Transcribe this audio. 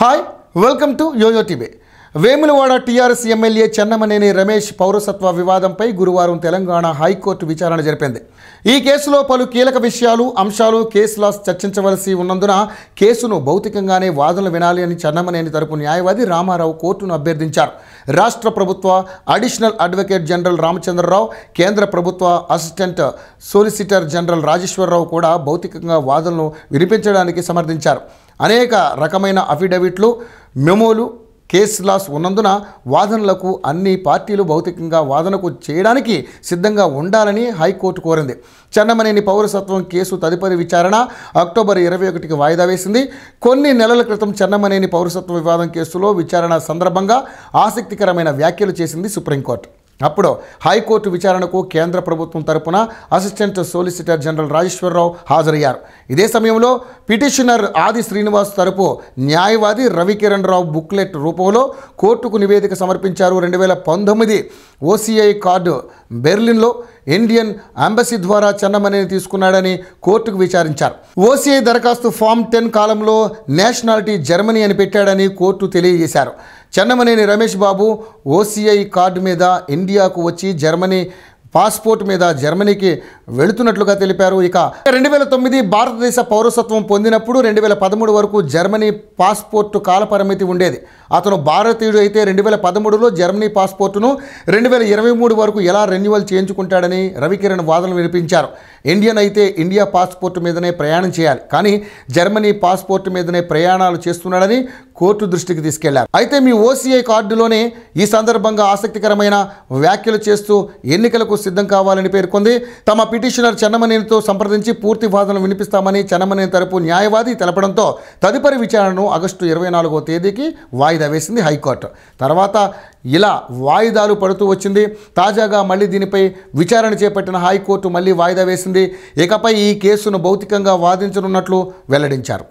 Hi, welcome to YoYo TV. Vemulawada TRS MLA Chennamaneni Ramesh పౌరసత్వ వివాదంపై గురువారం తెలంగాణ హైకోర్టు విచారణ జరిపింది ఈ కేసులో పలు కీలక విషయాలు అంశాలు కేసులో చర్చించవలసి ఉన్నందున కేసును భౌతికంగానే వాదనలు వినాలి అని చెన్నమనేని తరపు న్యాయవాది రామారావు కోర్టును అభ్యర్థించారు రాష్ట్ర ప్రభుత్వ అడిషనల్ అడ్వకేట్ జనరల్ రామచంద్రరావు కేంద్ర ప్రభుత్వ అసిస్టెంట్ సోలిసిటర్ జనరల్ రాజేశ్వరరావు కూడా భౌతికంగా వాదనలు వినిపించడానికి సమర్థించారు అనేక రకమైన అఫిడవిట్లు మెమోలు కేసు లాస్ ఉన్నందున వాదనలకు అన్ని పార్టీలు భౌతికంగా వాదనకు చేయడానికి సిద్ధంగా ఉండాలని హైకోర్టు కోరింది చెన్నమనేని పౌరసత్వం కేసు తదుపరి విచారణ అక్టోబర్ ఇరవై ఒకటికి వాయిదా వేసింది కొన్ని నెలల క్రితం చెన్నమనేని పౌరసత్వ వివాదం కేసులో విచారణ సందర్భంగా ఆసక్తికరమైన వ్యాఖ్యలు చేసింది సుప్రీంకోర్టు అప్పుడు హైకోర్టు విచారణకు కేంద్ర ప్రభుత్వం తరపున అసిస్టెంట్ సోలిసిటర్ జనరల్ రాజేశ్వరరావు హాజరయ్యారు ఇదే సమయంలో పిటిషనర్ ఆది శ్రీనివాస్ తరపు న్యాయవాది రవికిరణ్ రావు బుక్లెట్ రూపంలో కోర్టుకు నివేదిక సమర్పించారు రెండు వేల పంతొమ్మిది ఓసీఐ కార్డు బెర్లిన్లో ఇండియన్ అంబసీ ద్వారా చెన్నమనేని తీసుకున్నాడని కోర్టుకు విచారించారు ఓసీఐ దరఖాస్తు ఫామ్ టెన్ కాలంలో నేషనాలిటీ జర్మనీ అని పెట్టాడని కోర్టు తెలియజేశారు చెన్నమనేని రమేష్ బాబు ఓసీఐ కార్డు మీద ఇండియాకు వచ్చి జర్మనీ పాస్పోర్ట్ మీద జర్మనీకి వెళుతున్నట్లుగా తెలిపారు ఇక రెండు వేల తొమ్మిది భారతదేశ పౌరసత్వం పొందినప్పుడు రెండు వేల పదమూడు వరకు జర్మనీ పాస్పోర్టు కాలపరిమితి ఉండేది అతను భారతీయుడు అయితే రెండు వేల పదమూడులో జర్మనీ పాస్పోర్టును రెండు వేల ఇరవై మూడు వరకు ఎలా రెన్యువల్ చేయించుకుంటాడని రవికిరణ్ వాదనలు వినిపించారు ఇండియన్ అయితే ఇండియా పాస్పోర్టు మీదనే ప్రయాణం చేయాలి కానీ జర్మనీ పాస్పోర్టు మీదనే ప్రయాణాలు చేస్తున్నాడని కోర్టు దృష్టికి తీసుకెళ్లారు అయితే మీ ఓసీఐ కార్డులోనే ఈ సందర్భంగా ఆసక్తికరమైన వ్యాఖ్యలు చేస్తూ ఎన్నికలకు సిద్ధం కావాలని పేర్కొంది తమ పిటిషనర్ చెన్నమనేనితో సంప్రదించి పూర్తి వాదనలు వినిపిస్తామని చెన్నమనేని తరపు న్యాయవాది తెలపడంతో తదుపరి విచారణను ఆగస్టు ఇరవై నాలుగో తేదీకి వాయిదా వేసింది హైకోర్టు తర్వాత ఇలా వాయిదాలు పడుతూ వచ్చింది తాజాగా మళ్ళీ దీనిపై విచారణ చేపట్టిన హైకోర్టు మళ్ళీ వాయిదా వేసింది ఇకపై ఈ కేసును భౌతికంగా వాదించనున్నట్లు వెల్లడించారు